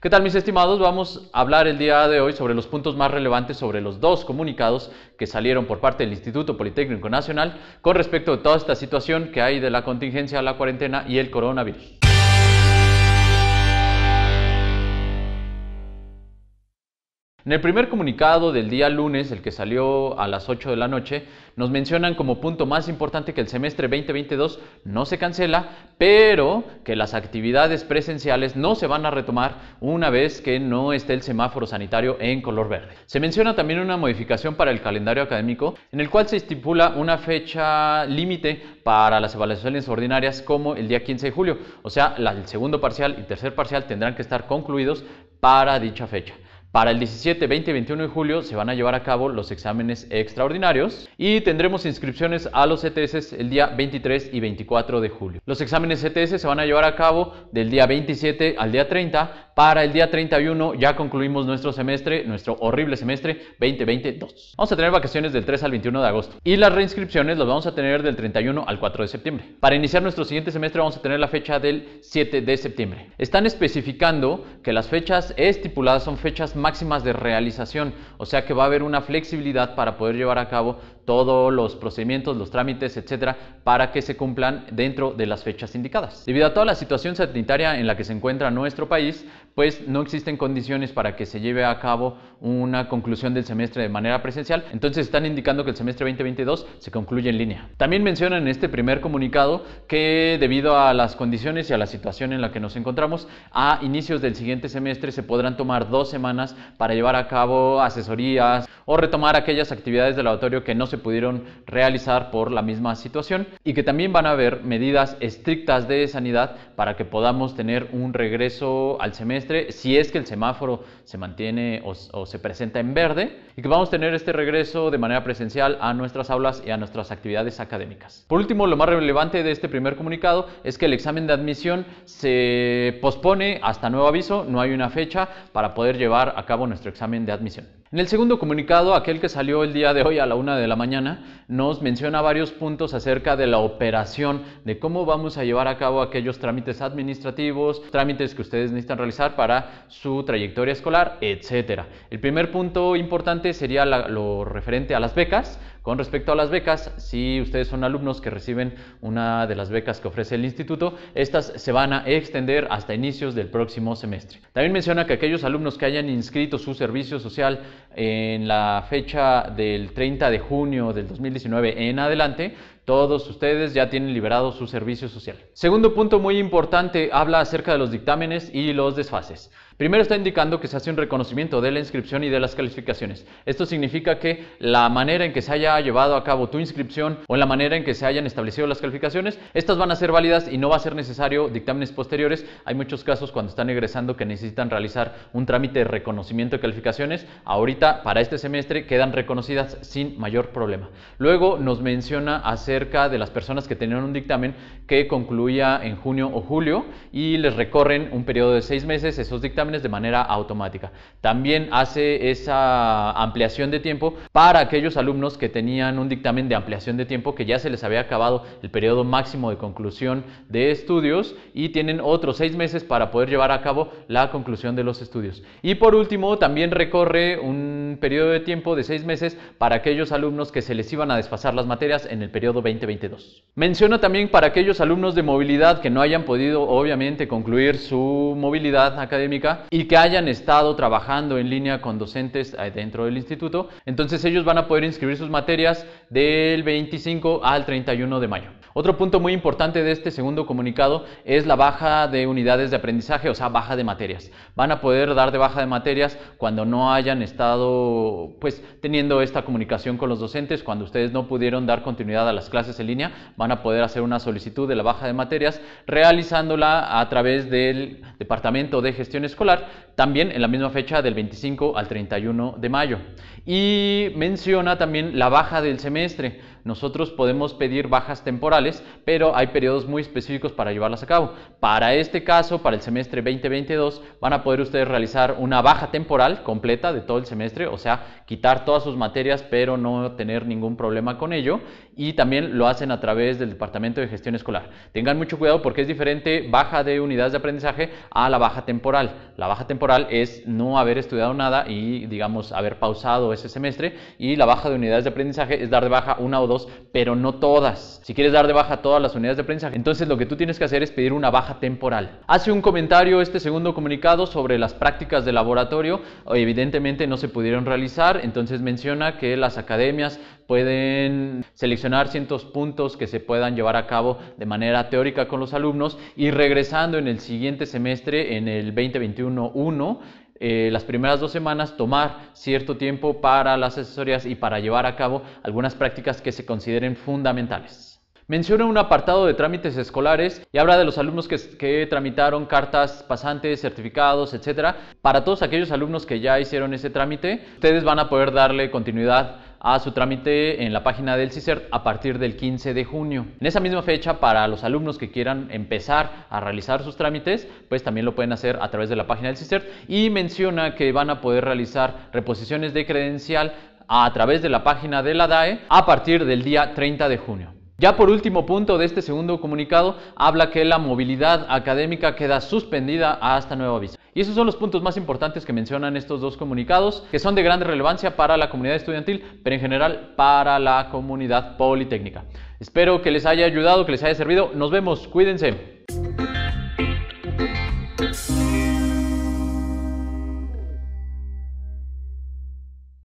¿Qué tal mis estimados? Vamos a hablar el día de hoy sobre los puntos más relevantes sobre los dos comunicados que salieron por parte del Instituto Politécnico Nacional con respecto a toda esta situación que hay de la contingencia, la cuarentena y el coronavirus. En el primer comunicado del día lunes, el que salió a las 8 de la noche, nos mencionan como punto más importante que el semestre 2022 no se cancela, pero que las actividades presenciales no se van a retomar una vez que no esté el semáforo sanitario en color verde. Se menciona también una modificación para el calendario académico, en el cual se estipula una fecha límite para las evaluaciones ordinarias como el día 15 de julio, o sea, el segundo parcial y tercer parcial tendrán que estar concluidos para dicha fecha. Para el 17, 20 y 21 de julio se van a llevar a cabo los exámenes extraordinarios y tendremos inscripciones a los ETS el día 23 y 24 de julio. Los exámenes ETS se van a llevar a cabo del día 27 al día 30. Para el día 31 ya concluimos nuestro semestre, nuestro horrible semestre 2022. Vamos a tener vacaciones del 3 al 21 de agosto y las reinscripciones las vamos a tener del 31 al 4 de septiembre. Para iniciar nuestro siguiente semestre vamos a tener la fecha del 7 de septiembre. Están especificando que las fechas estipuladas son fechas más máximas de realización, o sea que va a haber una flexibilidad para poder llevar a cabo todos los procedimientos, los trámites, etcétera, para que se cumplan dentro de las fechas indicadas. Debido a toda la situación sanitaria en la que se encuentra nuestro país, pues no existen condiciones para que se lleve a cabo una conclusión del semestre de manera presencial, entonces están indicando que el semestre 2022 se concluye en línea. También mencionan en este primer comunicado que debido a las condiciones y a la situación en la que nos encontramos, a inicios del siguiente semestre se podrán tomar dos semanas para llevar a cabo asesorías o retomar aquellas actividades de laboratorio que no se pudieron realizar por la misma situación y que también van a haber medidas estrictas de sanidad para que podamos tener un regreso al semestre si es que el semáforo se mantiene o, o se presenta en verde y que vamos a tener este regreso de manera presencial a nuestras aulas y a nuestras actividades académicas. Por último, lo más relevante de este primer comunicado es que el examen de admisión se pospone hasta nuevo aviso, no hay una fecha para poder llevar a cabo nuestro examen de admisión. En el segundo comunicado, aquel que salió el día de hoy a la una de la mañana, nos menciona varios puntos acerca de la operación, de cómo vamos a llevar a cabo aquellos trámites administrativos, trámites que ustedes necesitan realizar para su trayectoria escolar, etc. El primer punto importante sería lo referente a las becas. Con respecto a las becas, si ustedes son alumnos que reciben una de las becas que ofrece el instituto, estas se van a extender hasta inicios del próximo semestre. También menciona que aquellos alumnos que hayan inscrito su servicio social en la fecha del 30 de junio del 2019 en adelante, todos ustedes ya tienen liberado su servicio social. Segundo punto muy importante, habla acerca de los dictámenes y los desfases. Primero está indicando que se hace un reconocimiento de la inscripción y de las calificaciones. Esto significa que la manera en que se haya llevado a cabo tu inscripción o la manera en que se hayan establecido las calificaciones, estas van a ser válidas y no va a ser necesario dictámenes posteriores. Hay muchos casos cuando están egresando que necesitan realizar un trámite de reconocimiento de calificaciones. Ahorita, para este semestre, quedan reconocidas sin mayor problema. Luego nos menciona acerca de las personas que tenían un dictamen que concluía en junio o julio y les recorren un periodo de seis meses esos dictámenes de manera automática. También hace esa ampliación de tiempo para aquellos alumnos que tenían un dictamen de ampliación de tiempo que ya se les había acabado el periodo máximo de conclusión de estudios y tienen otros seis meses para poder llevar a cabo la conclusión de los estudios. Y por último, también recorre un periodo de tiempo de seis meses para aquellos alumnos que se les iban a desfasar las materias en el periodo 2022. menciona también para aquellos alumnos de movilidad que no hayan podido obviamente concluir su movilidad académica, y que hayan estado trabajando en línea con docentes eh, dentro del instituto. Entonces ellos van a poder inscribir sus materias del 25 al 31 de mayo. Otro punto muy importante de este segundo comunicado es la baja de unidades de aprendizaje, o sea, baja de materias. Van a poder dar de baja de materias cuando no hayan estado pues teniendo esta comunicación con los docentes, cuando ustedes no pudieron dar continuidad a las clases en línea, van a poder hacer una solicitud de la baja de materias realizándola a través del Departamento de Gestión Escolar, también en la misma fecha del 25 al 31 de mayo. Y menciona también la baja del semestre. Nosotros podemos pedir bajas temporales pero hay periodos muy específicos para llevarlas a cabo. Para este caso, para el semestre 2022, van a poder ustedes realizar una baja temporal completa de todo el semestre, o sea, quitar todas sus materias, pero no tener ningún problema con ello. Y también lo hacen a través del Departamento de Gestión Escolar. Tengan mucho cuidado porque es diferente baja de unidades de aprendizaje a la baja temporal. La baja temporal es no haber estudiado nada y, digamos, haber pausado ese semestre. Y la baja de unidades de aprendizaje es dar de baja una o dos, pero no todas. Si quieres dar de baja todas las unidades de prensa entonces lo que tú tienes que hacer es pedir una baja temporal. Hace un comentario este segundo comunicado sobre las prácticas de laboratorio, evidentemente no se pudieron realizar, entonces menciona que las academias pueden seleccionar ciertos puntos que se puedan llevar a cabo de manera teórica con los alumnos y regresando en el siguiente semestre, en el 2021-1, eh, las primeras dos semanas tomar cierto tiempo para las asesorías y para llevar a cabo algunas prácticas que se consideren fundamentales. Menciona un apartado de trámites escolares y habla de los alumnos que, tramitaron cartas pasantes, certificados, etc. Para todos aquellos alumnos que ya hicieron ese trámite, ustedes van a poder darle continuidad a su trámite en la página del CICERT a partir del 15 de junio. En esa misma fecha, para los alumnos que quieran empezar a realizar sus trámites, pues también lo pueden hacer a través de la página del CICERT y menciona que van a poder realizar reposiciones de credencial a través de la página de la DAE a partir del día 30 de junio. Ya por último punto de este segundo comunicado, habla que la movilidad académica queda suspendida hasta nuevo aviso. Y esos son los puntos más importantes que mencionan estos dos comunicados, que son de gran relevancia para la comunidad estudiantil, pero en general para la comunidad politécnica. Espero que les haya ayudado, que les haya servido. Nos vemos, cuídense.